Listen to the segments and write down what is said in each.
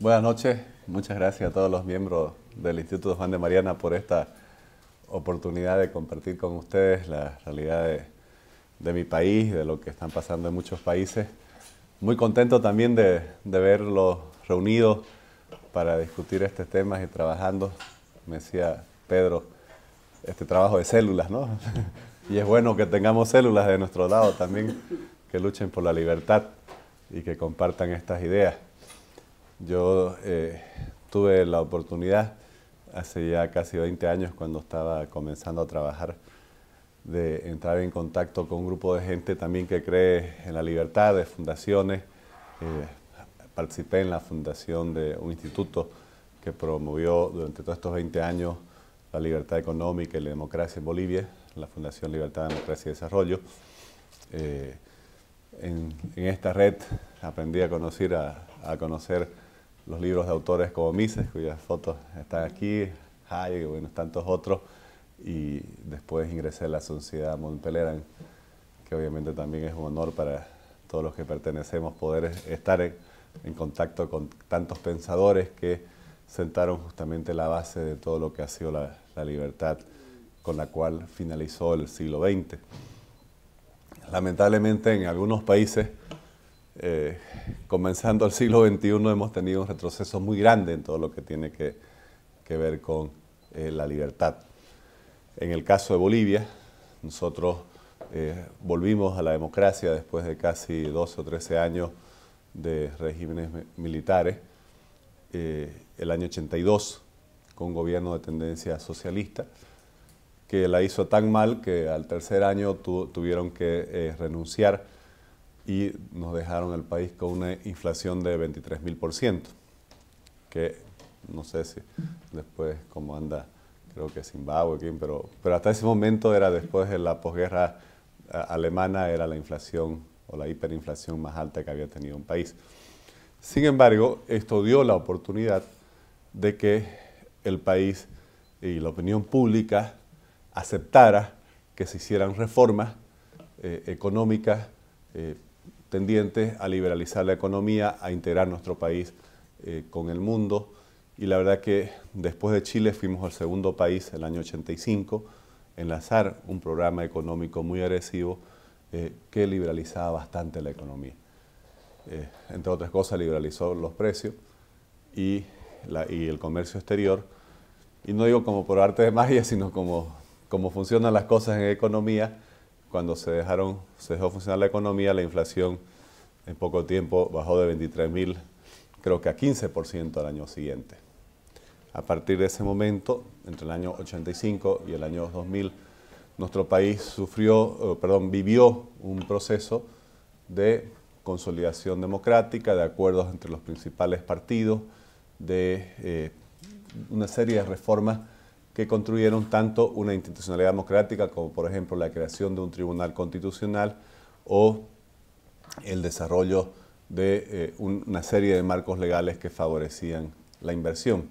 Buenas noches, muchas gracias a todos los miembros del Instituto Juan de Mariana por esta oportunidad de compartir con ustedes la realidad de, mi país, de lo que están pasando en muchos países. Muy contento también de, de verlos reunidos para discutir este temas y trabajando, me decía Pedro, este trabajo de células, ¿no? y es bueno que tengamos células de nuestro lado también que luchen por la libertad y que compartan estas ideas. Yo eh, tuve la oportunidad hace ya casi 20 años cuando estaba comenzando a trabajar de entrar en contacto con un grupo de gente también que cree en la libertad, de fundaciones. Eh, participé en la fundación de un instituto que promovió durante todos estos 20 años la libertad económica y la democracia en Bolivia, la Fundación Libertad, Democracia y Desarrollo. Eh, en, esta red aprendí a conocer, a, a conocer los libros de autores como Mises, cuyas fotos están aquí, Hayek, bueno, tantos otros, y después ingresé a la Sociedad Montpelleran, que obviamente también es un honor para todos los que pertenecemos poder estar en, contacto con tantos pensadores que sentaron justamente la base de todo lo que ha sido la, la libertad con la cual finalizó el siglo XX. Lamentablemente en algunos países eh, comenzando el siglo XXI hemos tenido un retroceso muy grande en todo lo que tiene que, ver con eh, la libertad. En el caso de Bolivia, nosotros eh, volvimos a la democracia después de casi 12 o 13 años de regímenes militares, el año 82, con gobierno de tendencia socialista, que la hizo tan mal que al tercer año tuvieron que renunciar y nos dejaron el país con una inflación de 23 mil por ciento, que no sé si después cómo anda, creo que Zimbabue, pero, pero hasta ese momento era después de la posguerra eh, alemana, era la inflación o la hiperinflación más alta que había tenido un país. Sin embargo, esto dio la oportunidad de que el país y la opinión pública aceptara que se hicieran reformas eh, económicas eh, tendientes a liberalizar la economía, a integrar nuestro país eh, con el mundo. Y la verdad que después de Chile fuimos al segundo país el año 85 en lanzar un programa económico muy agresivo eh, que liberalizaba bastante la economía. Eh, entre otras cosas, liberalizó los precios y, el comercio exterior. Y no digo como por arte de magia, sino como, como funcionan las cosas en economía cuando se, dejaron, se dejó funcionar la economía, la inflación en poco tiempo bajó de 23.000, creo que a 15% al año siguiente. A partir de ese momento, entre el año 85 y el año 2000, nuestro país sufrió, eh, perdón, vivió un proceso de consolidación democrática, de acuerdos entre los principales partidos, de eh, una serie de reformas que construyeron tanto una institucionalidad democrática como por ejemplo la creación de un tribunal constitucional o el desarrollo de eh, una serie de marcos legales que favorecían la inversión.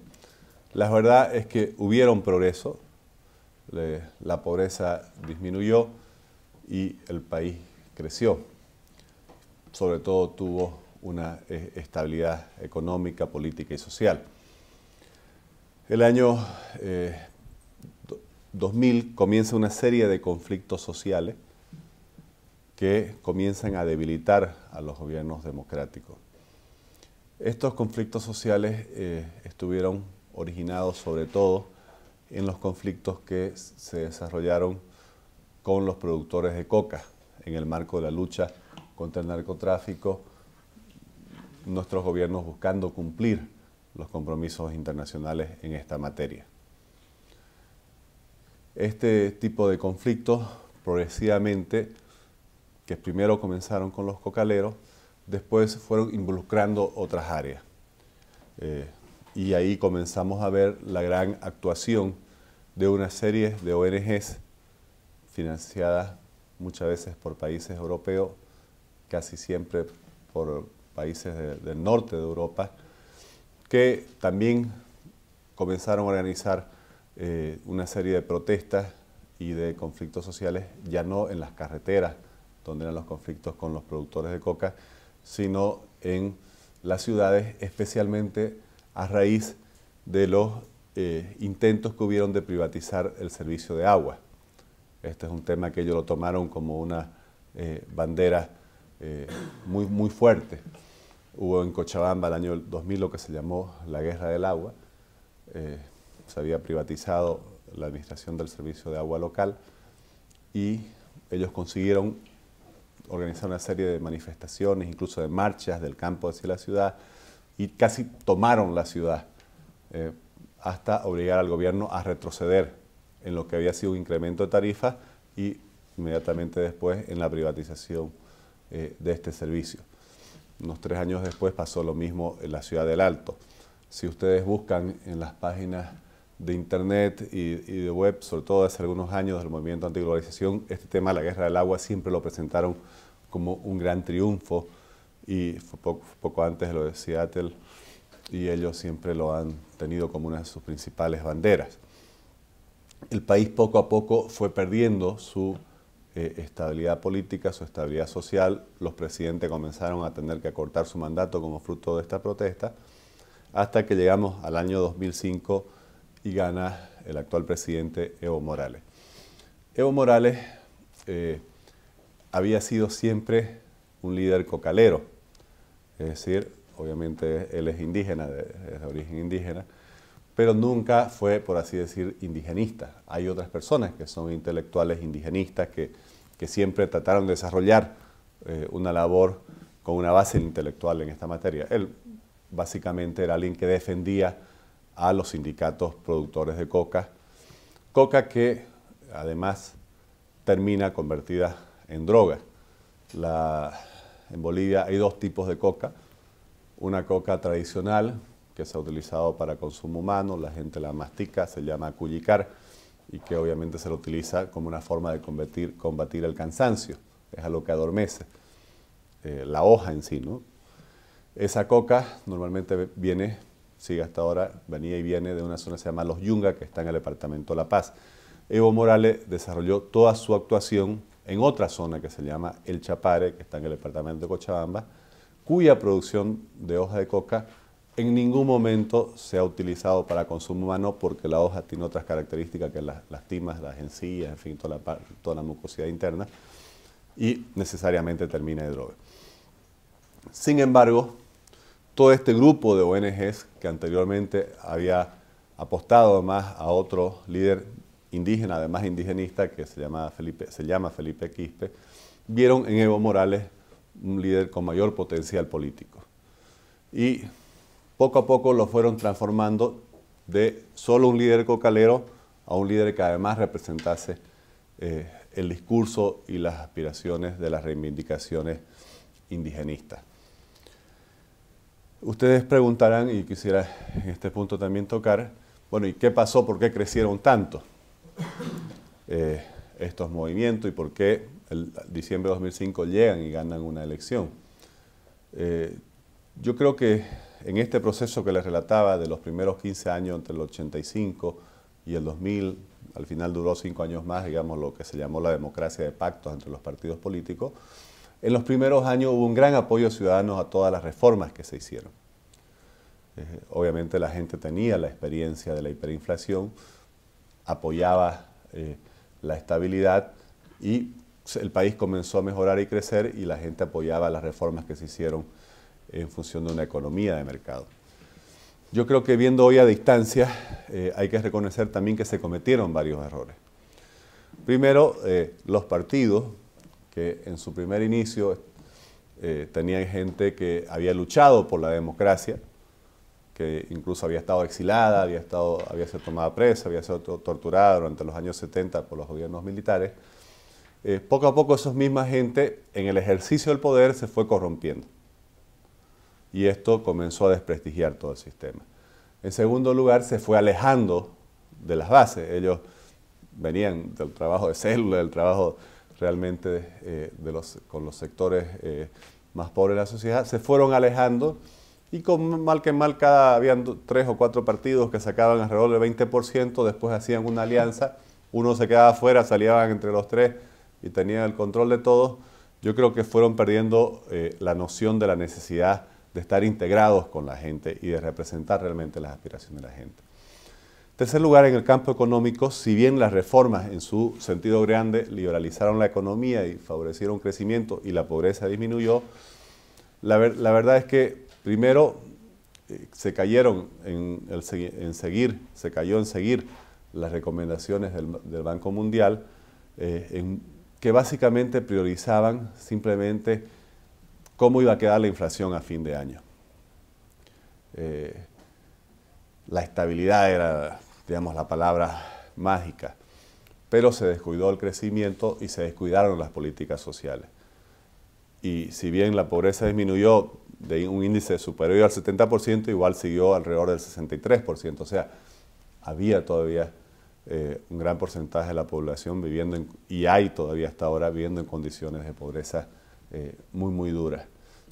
La verdad es que hubieron progreso, la pobreza disminuyó y el país creció. Sobre todo tuvo una eh, estabilidad económica, política y social. El año eh, 2000 comienza una serie de conflictos sociales que comienzan a debilitar a los gobiernos democráticos. Estos conflictos sociales eh, estuvieron originados sobre todo en los conflictos que se desarrollaron con los productores de coca en el marco de la lucha contra el narcotráfico, nuestros gobiernos buscando cumplir los compromisos internacionales en esta materia. Este tipo de conflictos progresivamente, que primero comenzaron con los cocaleros, después fueron involucrando otras áreas. Eh, y ahí comenzamos a ver la gran actuación de una serie de ONGs financiadas muchas veces por países europeos, casi siempre por países del norte de Europa, que también comenzaron a organizar eh, una serie de protestas y de conflictos sociales, ya no en las carreteras, donde eran los conflictos con los productores de coca, sino en las ciudades, especialmente a raíz de los eh, intentos que hubieron de privatizar el servicio de agua. Este es un tema que ellos lo tomaron como una eh, bandera muy, muy fuerte. Hubo en Cochabamba el año 2000 lo que se llamó la guerra del agua, se había privatizado la administración del servicio de agua local y ellos consiguieron organizar una serie de manifestaciones, incluso de marchas del campo hacia la ciudad y casi tomaron la ciudad eh, hasta obligar al gobierno a retroceder en lo que había sido un incremento de tarifas y inmediatamente después en la privatización eh, de este servicio. Unos tres años después pasó lo mismo en la ciudad del Alto. Si ustedes buscan en las páginas de Internet y, de web, sobre todo hace algunos años del movimiento antiglobalización, este tema la guerra del agua siempre lo presentaron como un gran triunfo y poco, antes de lo de Seattle y ellos siempre lo han tenido como una de sus principales banderas. El país poco a poco fue perdiendo su eh, estabilidad política, su estabilidad social, los presidentes comenzaron a tener que acortar su mandato como fruto de esta protesta, hasta que llegamos al año 2005 y gana el actual presidente Evo Morales. Evo Morales eh, había sido siempre un líder cocalero, es decir, obviamente él es indígena, es de origen indígena, pero nunca fue, por así decir, indigenista. Hay otras personas que son intelectuales indigenistas que, que siempre trataron de desarrollar eh, una labor con una base intelectual en esta materia. Él básicamente era alguien que defendía a los sindicatos productores de coca. Coca que además termina convertida en droga. en Bolivia hay dos tipos de coca. Una coca tradicional que se ha utilizado para consumo humano, la gente la mastica, se llama cuyicar y que obviamente se lo utiliza como una forma de combatir, el cansancio, es a lo que adormece eh, la hoja en sí. ¿no? Esa coca normalmente viene sigue hasta ahora, venía y viene de una zona que se llama Los Yunga, que está en el departamento La Paz. Evo Morales desarrolló toda su actuación en otra zona que se llama El Chapare, que está en el departamento de Cochabamba, cuya producción de hoja de coca en ningún momento se ha utilizado para consumo humano porque la hoja tiene otras características que las, las timas, las encías, en fin, toda la, toda la mucosidad interna y necesariamente termina de droga. Sin embargo, todo este grupo de ONGs que anteriormente había apostado más a otro líder indígena, además indigenista, que se, llama Felipe, se llama Felipe Quispe, vieron en Evo Morales un líder con mayor potencial político. Y poco a poco lo fueron transformando de solo un líder cocalero a un líder que además representase eh, el discurso y las aspiraciones de las reivindicaciones indigenistas. Ustedes preguntarán, y quisiera en este punto también tocar, bueno, ¿y qué pasó? ¿Por qué crecieron tanto eh, estos movimientos y por qué el diciembre de 2005 llegan y ganan una elección? Eh, yo creo que en este proceso que les relataba de los primeros 15 años entre el 85 y el 2000, al final duró cinco años más, digamos, lo que se llamó la democracia de pactos entre los partidos políticos, en los primeros años hubo un gran apoyo ciudadano a todas las reformas que se hicieron. Eh, obviamente la gente tenía la experiencia de la hiperinflación, apoyaba eh, la estabilidad y el país comenzó a mejorar y crecer y la gente apoyaba las reformas que se hicieron en función de una economía de mercado. Yo creo que viendo hoy a distancia eh, hay que reconocer también que se cometieron varios errores. Primero, los partidos en su primer inicio eh, tenía tenían gente que había luchado por la democracia, que incluso había estado exilada, había, estado, había sido tomada presa, había sido torturada durante los años 70 por los gobiernos militares. Eh, poco a poco esa misma gente en el ejercicio del poder se fue corrompiendo. Y esto comenzó a desprestigiar todo el sistema. En segundo lugar, se fue alejando de las bases. Ellos venían del trabajo de célula, del trabajo realmente eh, de los, con los sectores eh, más pobres de la sociedad, se fueron alejando y con mal que mal cada, habían tres o cuatro partidos que sacaban alrededor del 20%, después hacían una alianza, uno se quedaba afuera, salían entre los tres y tenían el control de todos. Yo creo que fueron perdiendo eh, la noción de la necesidad de estar integrados con la gente y de representar realmente las aspiraciones de la gente. Tercer lugar, en el campo económico, si bien las reformas en su sentido grande liberalizaron la economía y favorecieron crecimiento y la pobreza disminuyó, la, verdad es que primero eh, se cayeron en, seguir, se cayó en seguir las recomendaciones del, Banco Mundial, eh, que básicamente priorizaban simplemente cómo iba a quedar la inflación a fin de año. Eh, la estabilidad era digamos, la palabra mágica, pero se descuidó el crecimiento y se descuidaron las políticas sociales. Y si bien la pobreza disminuyó de un índice superior al 70%, igual siguió alrededor del 63%, o sea, había todavía eh, un gran porcentaje de la población viviendo, y hay todavía hasta ahora, viviendo en condiciones de pobreza eh, muy, muy duras.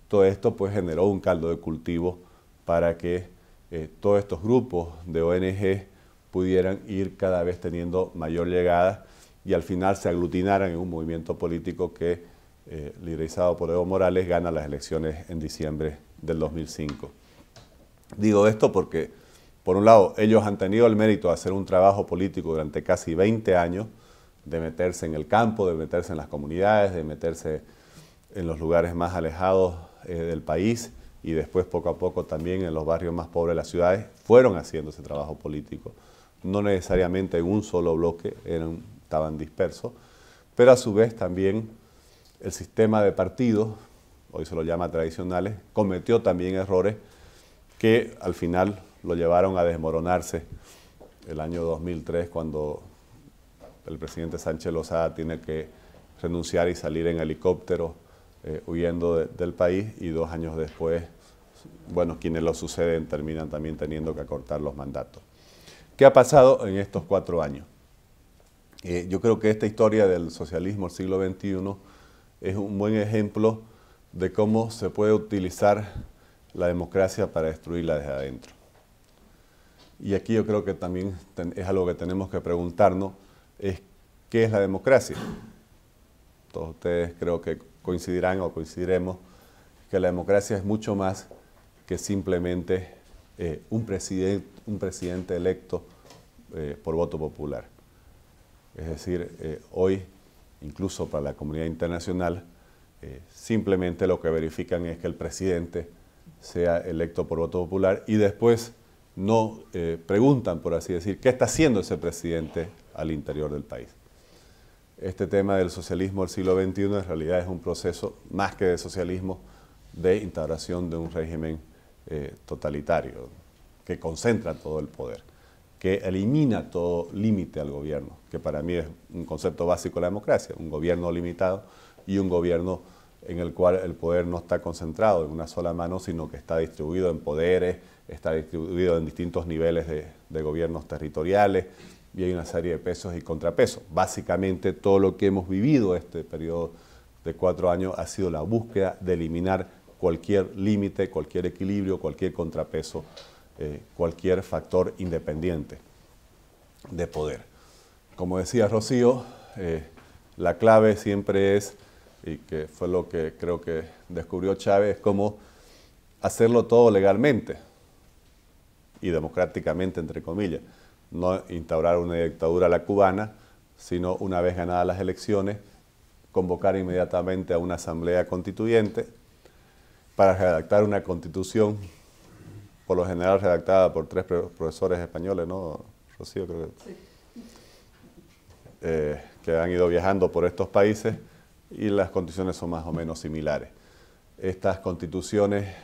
Todo esto pues generó un caldo de cultivo para que eh, todos estos grupos de ONG pudieran ir cada vez teniendo mayor llegada y al final se aglutinaran en un movimiento político que, eh, liderizado por Evo Morales, gana las elecciones en diciembre del 2005. Digo esto porque, por un lado, ellos han tenido el mérito de hacer un trabajo político durante casi 20 años, de meterse en el campo, de meterse en las comunidades, de meterse en los lugares más alejados eh, del país y después poco a poco también en los barrios más pobres de las ciudades, fueron haciendo ese trabajo político no necesariamente en un solo bloque, eran, estaban dispersos, pero a su vez también el sistema de partidos, hoy se lo llama tradicionales, cometió también errores que al final lo llevaron a desmoronarse el año 2003 cuando el presidente Sánchez Lozada tiene que renunciar y salir en helicóptero eh, huyendo del país y dos años después, bueno, quienes lo suceden terminan también teniendo que acortar los mandatos. ¿Qué ha pasado en estos cuatro años? Eh, yo creo que esta historia del socialismo del siglo XXI es un buen ejemplo de cómo se puede utilizar la democracia para destruirla desde adentro. Y aquí yo creo que también es algo que tenemos que preguntarnos, es qué es la democracia. Todos ustedes creo que coincidirán o coincidiremos que la democracia es mucho más que simplemente eh, un presidente un presidente electo eh, por voto popular. Es decir, eh, hoy, incluso para la comunidad internacional, eh, simplemente lo que verifican es que el presidente sea electo por voto popular y después no preguntan, por así decir, qué está haciendo ese presidente al interior del país. Este tema del socialismo del siglo XXI en realidad es un proceso más que de socialismo, de instauración de un régimen totalitario que concentra todo el poder, que elimina todo límite al gobierno, que para mí es un concepto básico de la democracia, un gobierno limitado y un gobierno en el cual el poder no está concentrado en una sola mano, sino que está distribuido en poderes, está distribuido en distintos niveles de, gobiernos territoriales y hay una serie de pesos y contrapesos. Básicamente todo lo que hemos vivido este periodo de cuatro años ha sido la búsqueda de eliminar cualquier límite, cualquier equilibrio, cualquier contrapeso eh, cualquier factor independiente de poder. Como decía Rocío, eh, la clave siempre es, y que fue lo que creo que descubrió Chávez, cómo hacerlo todo legalmente y democráticamente, entre comillas. No instaurar una dictadura a la cubana, sino una vez ganadas las elecciones, convocar inmediatamente a una asamblea constituyente para redactar una constitución por lo general redactada por tres profesores españoles, ¿no? Rocío, creo que. Eh, que han ido viajando por estos países y las condiciones son más o menos similares. Estas constituciones. eran,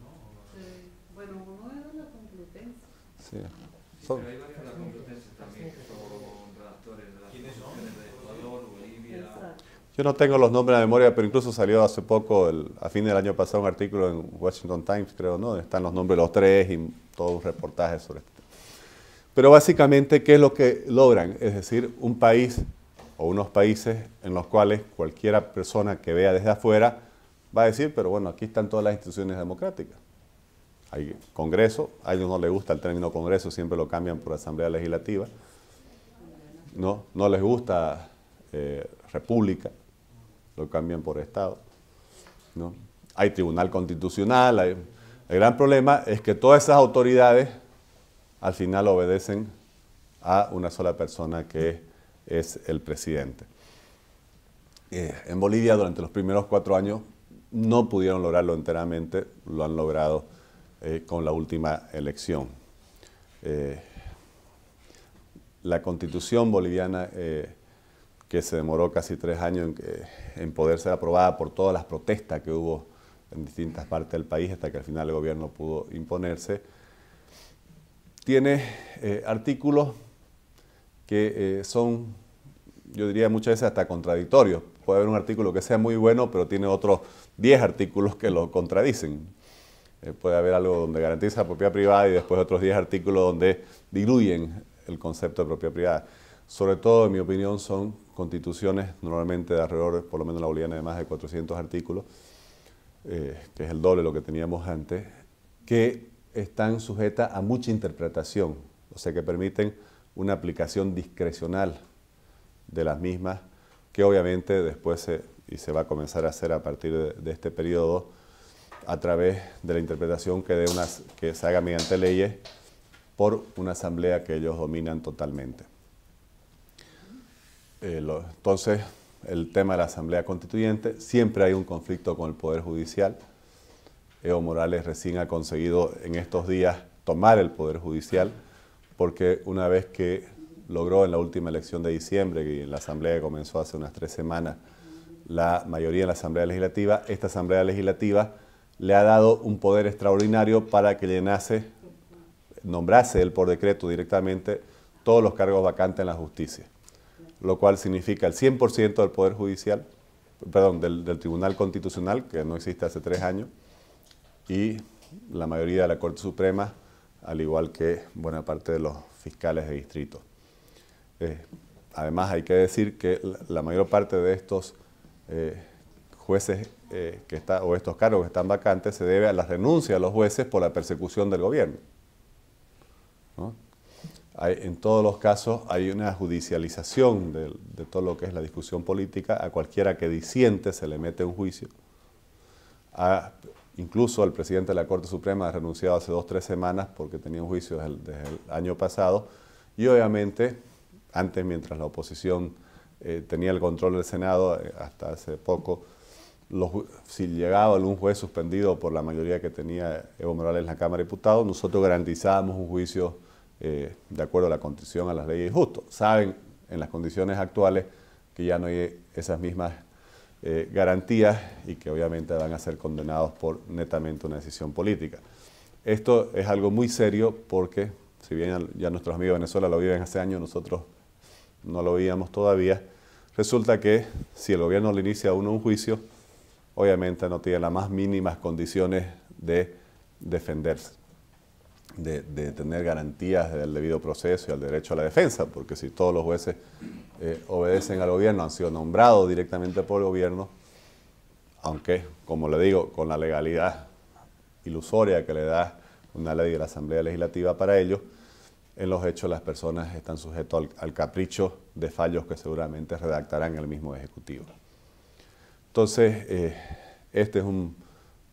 ¿no? Sí. Bueno, uno era la Sí. Son, Yo no tengo los nombres a memoria, pero incluso salió hace poco, a fin del año pasado, un artículo en Washington Times, creo, ¿no? Están los nombres de los tres y todo un reportaje sobre esto. Pero básicamente, ¿qué es lo que logran? Es decir, un país o unos países en los cuales cualquiera persona que vea desde afuera va a decir, pero bueno, aquí están todas las instituciones democráticas. Hay Congreso, a ellos no les gusta el término Congreso, siempre lo cambian por Asamblea Legislativa. No, no les gusta eh, República lo cambian por Estado. ¿no? Hay tribunal constitucional, el gran problema es que todas esas autoridades al final obedecen a una sola persona que es el presidente. Eh, en Bolivia durante los primeros cuatro años no pudieron lograrlo enteramente, lo han logrado eh, con la última elección. Eh, la constitución boliviana que se demoró casi tres años en, poder ser aprobada por todas las protestas que hubo en distintas partes del país hasta que al final el gobierno pudo imponerse, tiene eh, artículos que eh, son, yo diría muchas veces hasta contradictorios. Puede haber un artículo que sea muy bueno, pero tiene otros diez artículos que lo contradicen. Eh, puede haber algo donde garantiza la propiedad privada y después otros diez artículos donde diluyen el concepto de propiedad privada. Sobre todo, en mi opinión, son constituciones, normalmente de alrededor, por lo menos la boliviana, de más de 400 artículos, eh, que es el doble de lo que teníamos antes, que están sujetas a mucha interpretación, o sea que permiten una aplicación discrecional de las mismas, que obviamente después se, y se va a comenzar a hacer a partir de, este periodo a través de la interpretación que, de unas, que se haga mediante leyes por una asamblea que ellos dominan totalmente. Eh, entonces, el tema de la Asamblea Constituyente, siempre hay un conflicto con el Poder Judicial. Evo Morales recién ha conseguido en estos días tomar el Poder Judicial, porque una vez que logró en la última elección de diciembre, y en la Asamblea comenzó hace unas tres semanas, la mayoría en la Asamblea Legislativa, esta Asamblea Legislativa le ha dado un poder extraordinario para que llenase, nombrase él por decreto directamente todos los cargos vacantes en la justicia lo cual significa el 100% del Poder Judicial, perdón, del, Tribunal Constitucional, que no existe hace tres años, y la mayoría de la Corte Suprema, al igual que buena parte de los fiscales de distrito. Eh, además, hay que decir que la, mayor parte de estos eh, jueces eh, que está, o estos cargos que están vacantes se debe a la renuncia de los jueces por la persecución del gobierno en todos los casos hay una judicialización de, todo lo que es la discusión política. A cualquiera que disiente se le mete un juicio. incluso el presidente de la Corte Suprema ha renunciado hace dos o tres semanas porque tenía un juicio desde el, año pasado. Y obviamente, antes mientras la oposición eh, tenía el control del Senado, eh, hasta hace poco, si llegaba algún juez suspendido por la mayoría que tenía Evo Morales en la Cámara de Diputados, nosotros garantizábamos un juicio eh, de acuerdo a la Constitución, a las leyes, justo saben en las condiciones actuales que ya no hay esas mismas eh, garantías y que obviamente van a ser condenados por netamente una decisión política. Esto es algo muy serio porque, si bien ya nuestros amigos de Venezuela lo viven hace años, nosotros no lo veíamos todavía, resulta que si el gobierno le inicia a uno un juicio, obviamente no tiene las más mínimas condiciones de defenderse de, tener garantías del debido proceso y al derecho a la defensa, porque si todos los jueces eh, obedecen al gobierno, han sido nombrados directamente por el gobierno, aunque, como le digo, con la legalidad ilusoria que le da una ley de la Asamblea Legislativa para ello, en los hechos las personas están sujetas al, capricho de fallos que seguramente redactarán el mismo Ejecutivo. Entonces, eh, este es un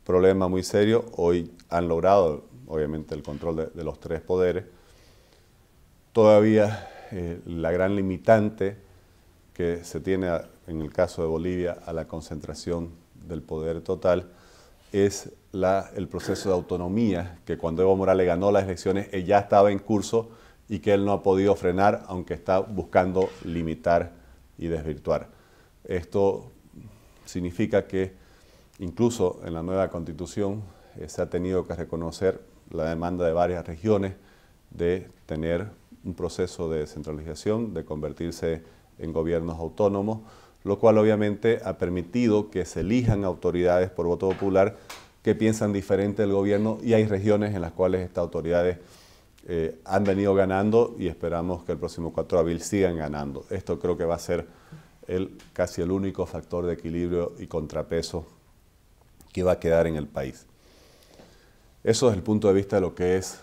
problema muy serio. Hoy han logrado obviamente el control de, los tres poderes, todavía eh, la gran limitante que se tiene en el caso de Bolivia a la concentración del poder total es el proceso de autonomía que cuando Evo Morales ganó las elecciones ya estaba en curso y que él no ha podido frenar, aunque está buscando limitar y desvirtuar. Esto significa que incluso en la nueva constitución eh, se ha tenido que reconocer la demanda de varias regiones de tener un proceso de descentralización, de convertirse en gobiernos autónomos, lo cual obviamente ha permitido que se elijan autoridades por voto popular que piensan diferente del gobierno y hay regiones en las cuales estas autoridades eh, han venido ganando y esperamos que el próximo 4 de abril sigan ganando. Esto creo que va a ser el, casi el único factor de equilibrio y contrapeso que va a quedar en el país. Eso es el punto de vista de lo que es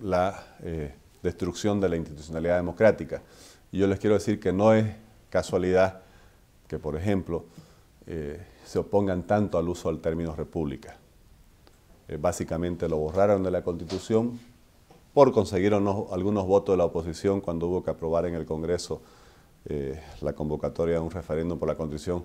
la eh, destrucción de la institucionalidad democrática. Y yo les quiero decir que no es casualidad que, por ejemplo, eh, se opongan tanto al uso del término república. Eh, básicamente lo borraron de la Constitución por conseguir algunos votos de la oposición cuando hubo que aprobar en el Congreso la convocatoria de un referéndum por la Constitución.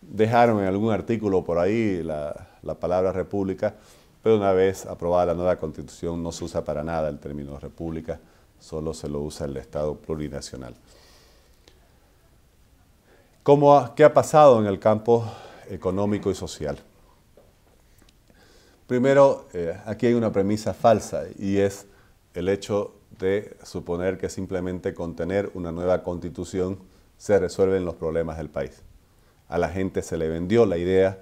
Dejaron en algún artículo por ahí la, la palabra república pero una vez aprobada la nueva constitución no se usa para nada el término república, solo se lo usa el Estado plurinacional. ¿Qué ha pasado en el campo económico y social? Primero, eh, aquí hay una premisa falsa y es el hecho de suponer que simplemente con tener una nueva constitución se resuelven los problemas del país. A la gente se le vendió la idea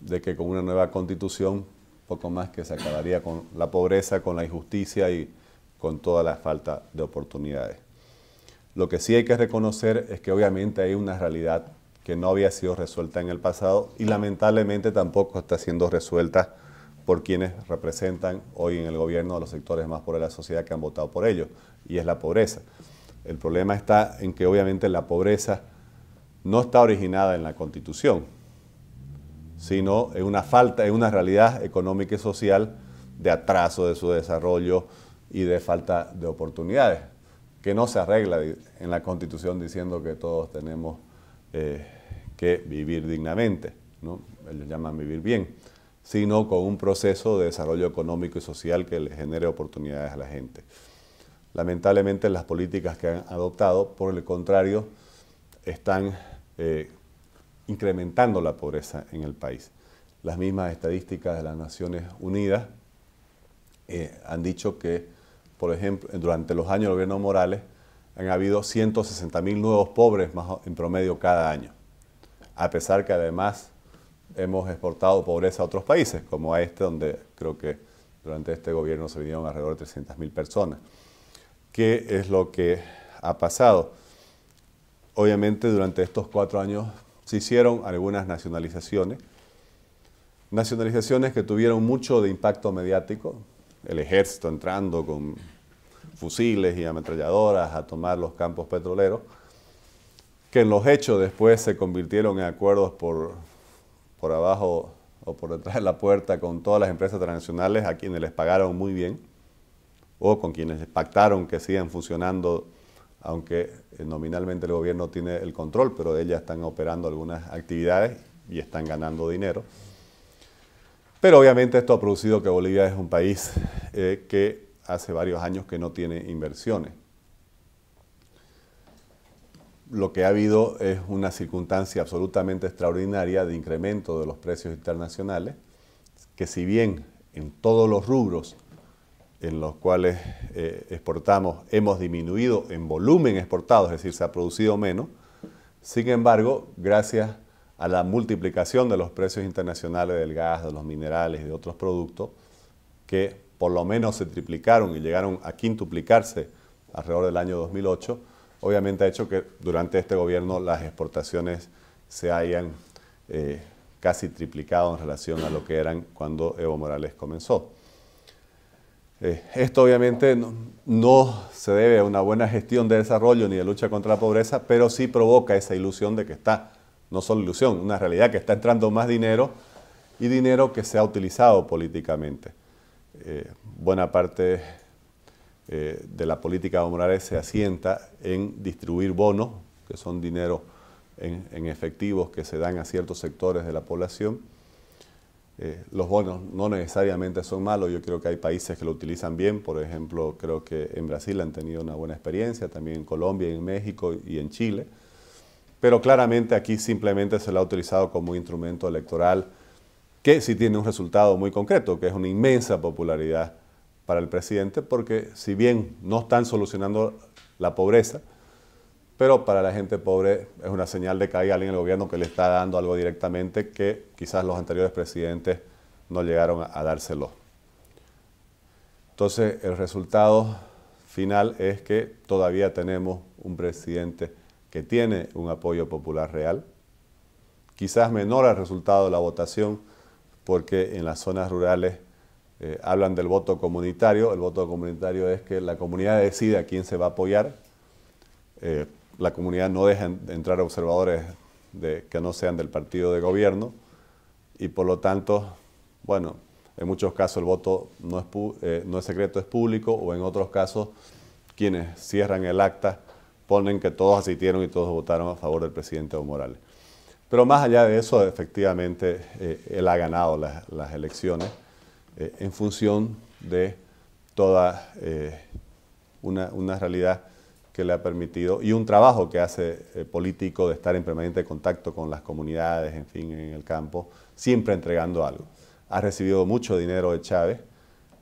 de que con una nueva constitución poco más que se acabaría con la pobreza, con la injusticia y con toda la falta de oportunidades. Lo que sí hay que reconocer es que obviamente hay una realidad que no había sido resuelta en el pasado y lamentablemente tampoco está siendo resuelta por quienes representan hoy en el gobierno a los sectores más pobres de la sociedad que han votado por ellos, y es la pobreza. El problema está en que obviamente la pobreza no está originada en la Constitución, sino en una falta, en una realidad económica y social de atraso de su desarrollo y de falta de oportunidades, que no se arregla en la Constitución diciendo que todos tenemos eh, que vivir dignamente, ¿no? ellos llaman vivir bien, sino con un proceso de desarrollo económico y social que le genere oportunidades a la gente. Lamentablemente las políticas que han adoptado, por el contrario, están eh, incrementando la pobreza en el país. Las mismas estadísticas de las Naciones Unidas eh, han dicho que, por ejemplo, durante los años del gobierno Morales han habido 160.000 nuevos pobres más en promedio cada año, a pesar que además hemos exportado pobreza a otros países, como a este, donde creo que durante este gobierno se vinieron alrededor de 300.000 personas. ¿Qué es lo que ha pasado? Obviamente durante estos cuatro años se hicieron algunas nacionalizaciones, nacionalizaciones que tuvieron mucho de impacto mediático, el ejército entrando con fusiles y ametralladoras a tomar los campos petroleros, que en los hechos después se convirtieron en acuerdos por, por abajo o por detrás de la puerta con todas las empresas transnacionales a quienes les pagaron muy bien o con quienes pactaron que sigan funcionando aunque eh, nominalmente el gobierno tiene el control, pero ellas están operando algunas actividades y están ganando dinero. Pero obviamente esto ha producido que Bolivia es un país eh, que hace varios años que no tiene inversiones. Lo que ha habido es una circunstancia absolutamente extraordinaria de incremento de los precios internacionales, que si bien en todos los rubros en los cuales eh, exportamos, hemos disminuido en volumen exportado, es decir, se ha producido menos. Sin embargo, gracias a la multiplicación de los precios internacionales del gas, de los minerales y de otros productos, que por lo menos se triplicaron y llegaron a quintuplicarse alrededor del año 2008, obviamente ha hecho que durante este gobierno las exportaciones se hayan eh, casi triplicado en relación a lo que eran cuando Evo Morales comenzó. Eh, esto obviamente no, se debe a una buena gestión de desarrollo ni de lucha contra la pobreza, pero sí provoca esa ilusión de que está, no solo ilusión, una realidad que está entrando más dinero y dinero que se ha utilizado políticamente. Eh, buena parte eh, de la política de Morales se asienta en distribuir bonos, que son dinero en efectivos que se dan a ciertos sectores de la población eh, los bonos no necesariamente son malos, yo creo que hay países que lo utilizan bien, por ejemplo, creo que en Brasil han tenido una buena experiencia, también en Colombia, en México y en Chile, pero claramente aquí simplemente se lo ha utilizado como instrumento electoral que sí tiene un resultado muy concreto, que es una inmensa popularidad para el presidente, porque si bien no están solucionando la pobreza, pero para la gente pobre es una señal de que hay alguien en el gobierno que le está dando algo directamente que quizás los anteriores presidentes no llegaron a, dárselo. Entonces, el resultado final es que todavía tenemos un presidente que tiene un apoyo popular real, quizás menor al resultado de la votación, porque en las zonas rurales eh, hablan del voto comunitario, el voto comunitario es que la comunidad decide a quién se va a apoyar. Eh, la comunidad no deja de entrar observadores de, que no sean del partido de gobierno y por lo tanto, bueno, en muchos casos el voto no es, eh, no es secreto, es público o en otros casos quienes cierran el acta ponen que todos asistieron y todos votaron a favor del presidente Evo Morales. Pero más allá de eso, efectivamente, eh, él ha ganado las, elecciones eh, en función de toda una, una, realidad le ha permitido y un trabajo que hace eh, político de estar en permanente contacto con las comunidades, en fin, en el campo, siempre entregando algo. Ha recibido mucho dinero de Chávez.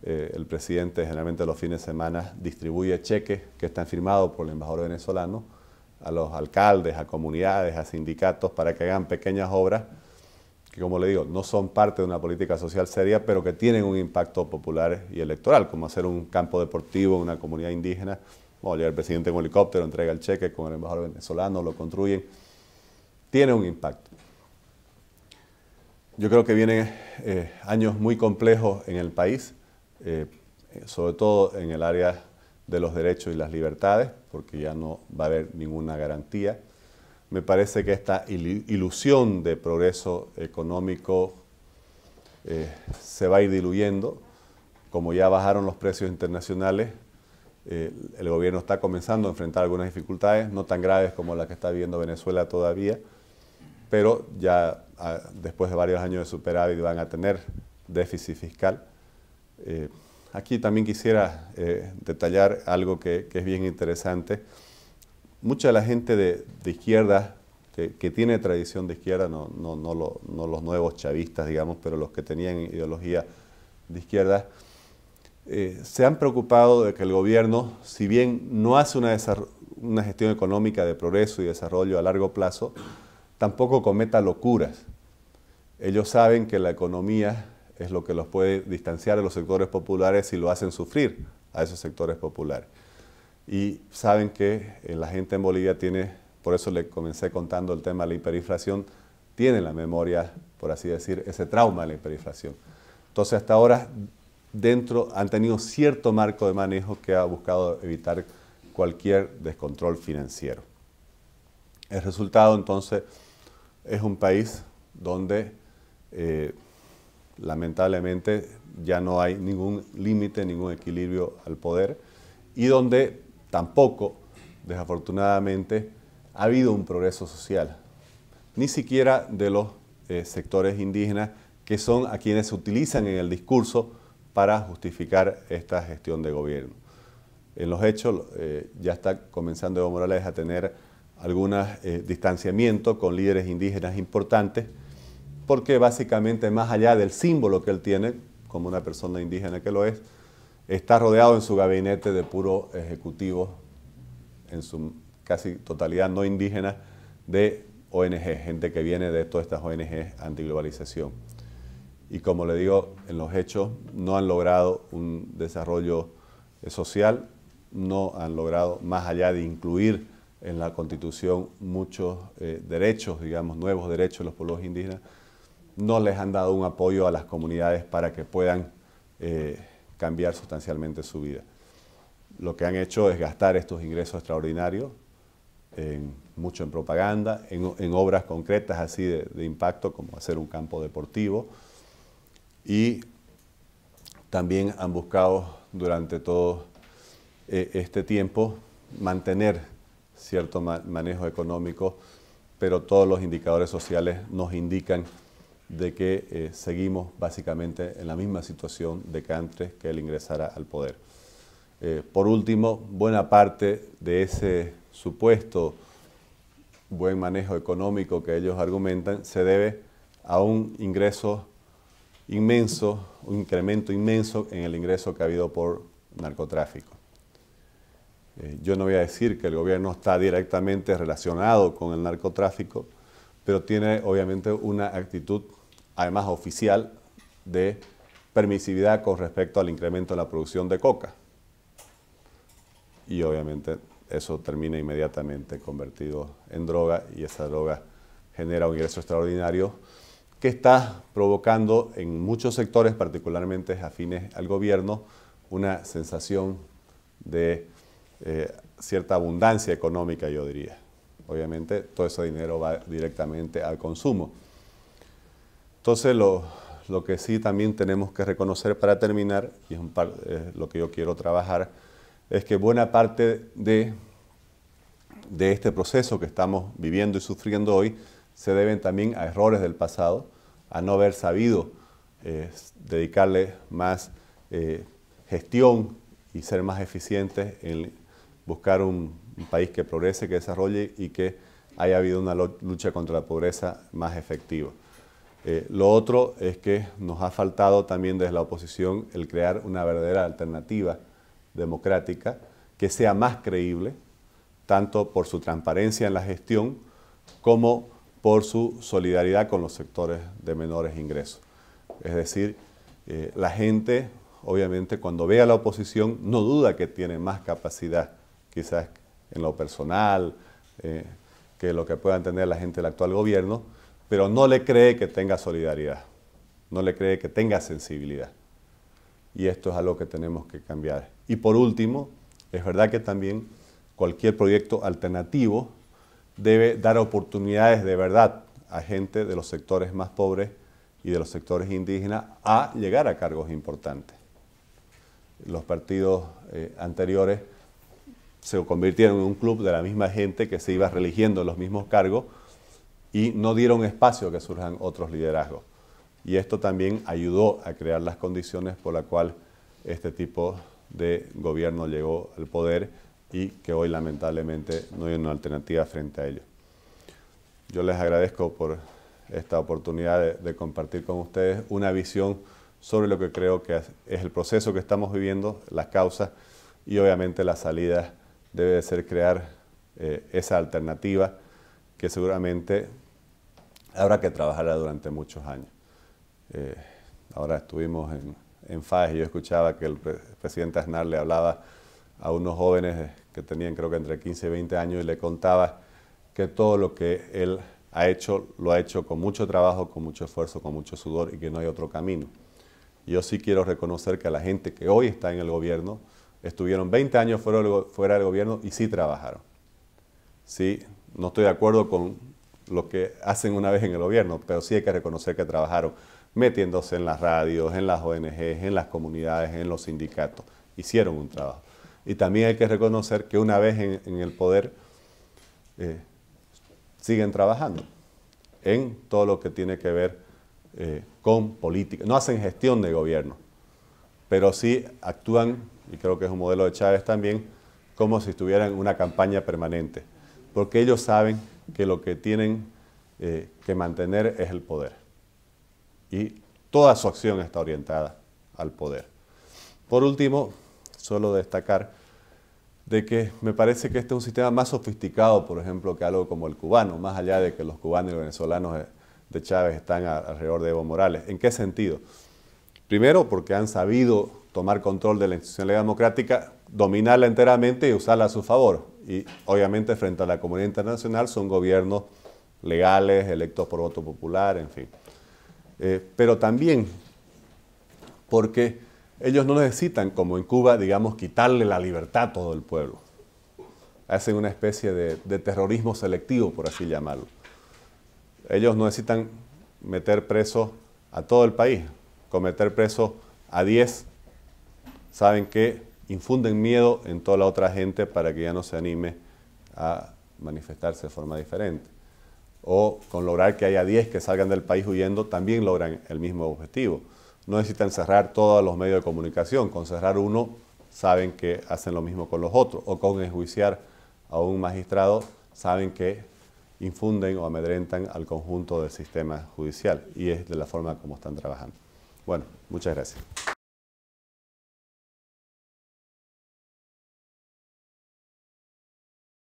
Eh, el presidente generalmente los fines de semana distribuye cheques que están firmados por el embajador venezolano a los alcaldes, a comunidades, a sindicatos para que hagan pequeñas obras que, como le digo, no son parte de una política social seria, pero que tienen un impacto popular y electoral, como hacer un campo deportivo en una comunidad indígena bueno, llega el presidente con helicóptero, entrega el cheque con el embajador venezolano, lo construyen. Tiene un impacto. Yo creo que vienen eh, años muy complejos en el país, eh, sobre todo en el área de los derechos y las libertades, porque ya no va a haber ninguna garantía. Me parece que esta ilusión de progreso económico eh, se va a ir diluyendo. Como ya bajaron los precios internacionales, eh, el gobierno está comenzando a enfrentar algunas dificultades, no tan graves como las que está viviendo Venezuela todavía, pero ya ah, después de varios años de superávit van a tener déficit fiscal. Eh, aquí también quisiera eh, detallar algo que, es bien interesante. Mucha de la gente de, izquierda, que, tiene tradición de izquierda, no los nuevos chavistas, digamos, pero los que tenían ideología de izquierda, eh, se han preocupado de que el gobierno, si bien no hace una, gestión económica de progreso y desarrollo a largo plazo, tampoco cometa locuras. Ellos saben que la economía es lo que los puede distanciar de los sectores populares y lo hacen sufrir a esos sectores populares. Y saben que eh, la gente en Bolivia tiene, por eso le comencé contando el tema de la hiperinflación, tiene la memoria, por así decir, ese trauma de la hiperinflación. Entonces hasta ahora dentro, han tenido cierto marco de manejo que ha buscado evitar cualquier descontrol financiero. El resultado entonces es un país donde eh, lamentablemente ya no hay ningún límite, ningún equilibrio al poder y donde tampoco, desafortunadamente, ha habido un progreso social, ni siquiera de los eh, sectores indígenas que son a quienes se utilizan en el discurso para justificar esta gestión de gobierno. En los hechos eh, ya está comenzando Evo Morales a tener algunos eh, distanciamientos con líderes indígenas importantes, porque básicamente más allá del símbolo que él tiene, como una persona indígena que lo es, está rodeado en su gabinete de puro ejecutivo en su casi totalidad no indígena de ONG, gente que viene de todas estas ONG antiglobalización y como le digo, en los hechos no han logrado un desarrollo eh, social, no han logrado, más allá de incluir en la Constitución muchos eh, derechos, digamos, nuevos derechos de los pueblos indígenas, no les han dado un apoyo a las comunidades para que puedan eh, cambiar sustancialmente su vida. Lo que han hecho es gastar estos ingresos extraordinarios, mucho en propaganda, en, obras concretas así de impacto, como hacer un campo deportivo, y también han buscado durante todo eh, este tiempo mantener cierto manejo económico, pero todos los indicadores sociales nos indican de que eh, seguimos básicamente en la misma situación de que que él ingresara al poder. Eh, por último, buena parte de ese supuesto buen manejo económico que ellos argumentan se debe a un ingreso inmenso, un incremento inmenso en el ingreso que ha habido por narcotráfico. Eh, yo no voy a decir que el gobierno está directamente relacionado con el narcotráfico, pero tiene obviamente una actitud, además oficial, de permisividad con respecto al incremento de la producción de coca. Y obviamente eso termina inmediatamente convertido en droga y esa droga genera un ingreso extraordinario que está provocando en muchos sectores, particularmente afines al gobierno, una sensación de eh, cierta abundancia económica, yo diría. Obviamente, todo ese dinero va directamente al consumo. Entonces, lo, lo que sí también tenemos que reconocer para terminar, y es lo que yo quiero trabajar, es que buena parte de este proceso que estamos viviendo y sufriendo hoy se deben también a errores del pasado, a no haber sabido eh, dedicarle más eh, gestión y ser más eficientes en buscar un, país que progrese, que desarrolle y que haya habido una lucha contra la pobreza más efectiva. Eh, lo otro es que nos ha faltado también desde la oposición el crear una verdadera alternativa democrática que sea más creíble, tanto por su transparencia en la gestión como por su solidaridad con los sectores de menores ingresos. Es decir, eh, la gente, obviamente, cuando ve a la oposición, no duda que tiene más capacidad, quizás en lo personal, eh, que lo que puedan tener la gente del actual gobierno, pero no le cree que tenga solidaridad, no le cree que tenga sensibilidad. Y esto es algo que tenemos que cambiar. Y por último, es verdad que también cualquier proyecto alternativo debe dar oportunidades de verdad a gente de los sectores más pobres y de los sectores indígenas a llegar a cargos importantes. Los partidos eh, anteriores se convirtieron en un club de la misma gente que se iba religiendo los mismos cargos y no dieron espacio a que surjan otros liderazgos. Y esto también ayudó a crear las condiciones por las cuales este tipo de gobierno llegó al poder y que hoy lamentablemente no hay una alternativa frente a ello. Yo les agradezco por esta oportunidad de, compartir con ustedes una visión sobre lo que creo que es el proceso que estamos viviendo, las causas y obviamente la salida debe ser crear eh, esa alternativa que seguramente habrá que trabajarla durante muchos años. Eh, ahora estuvimos en, FAES y yo escuchaba que el presidente Aznar le hablaba a unos jóvenes eh, que tenían creo que entre 15 y 20 años y le contaba que todo lo que él ha hecho lo ha hecho con mucho trabajo, con mucho esfuerzo, con mucho sudor y que no hay otro camino. Yo sí quiero reconocer que a la gente que hoy está en el gobierno, estuvieron 20 años fuera del, gobierno y sí trabajaron. Sí, no estoy de acuerdo con lo que hacen una vez en el gobierno, pero sí hay que reconocer que trabajaron metiéndose en las radios, en las ONGs, en las comunidades, en los sindicatos. Hicieron un trabajo. Y también hay que reconocer que una vez en, el poder eh, siguen trabajando en todo lo que tiene que ver eh, con política. No hacen gestión de gobierno, pero sí actúan, y creo que es un modelo de Chávez también, como si estuvieran en una campaña permanente, porque ellos saben que lo que tienen eh, que mantener es el poder. Y toda su acción está orientada al poder. Por último, solo destacar de que me parece que este es un sistema más sofisticado, por ejemplo, que algo como el cubano, más allá de que los cubanos y los venezolanos eh, de Chávez están alrededor de Evo Morales. ¿En qué sentido? Primero, porque han sabido tomar control de la institucionalidad democrática, dominarla enteramente y usarla a su favor. Y obviamente frente a la comunidad internacional son gobiernos legales, electos por voto popular, en fin. Eh, pero también porque ellos no necesitan, como en Cuba, digamos, quitarle la libertad a todo el pueblo. Hacen una especie de, terrorismo selectivo, por así llamarlo. Ellos no necesitan meter presos a todo el país, cometer presos a 10. Saben que infunden miedo en toda la otra gente para que ya no se anime a manifestarse de forma diferente. O con lograr que haya 10 que salgan del país huyendo, también logran el mismo objetivo no necesitan cerrar todos los medios de comunicación. Con cerrar uno saben que hacen lo mismo con los otros. O con enjuiciar a un magistrado saben que infunden o amedrentan al conjunto del sistema judicial. Y es de la forma como están trabajando. Bueno, muchas gracias.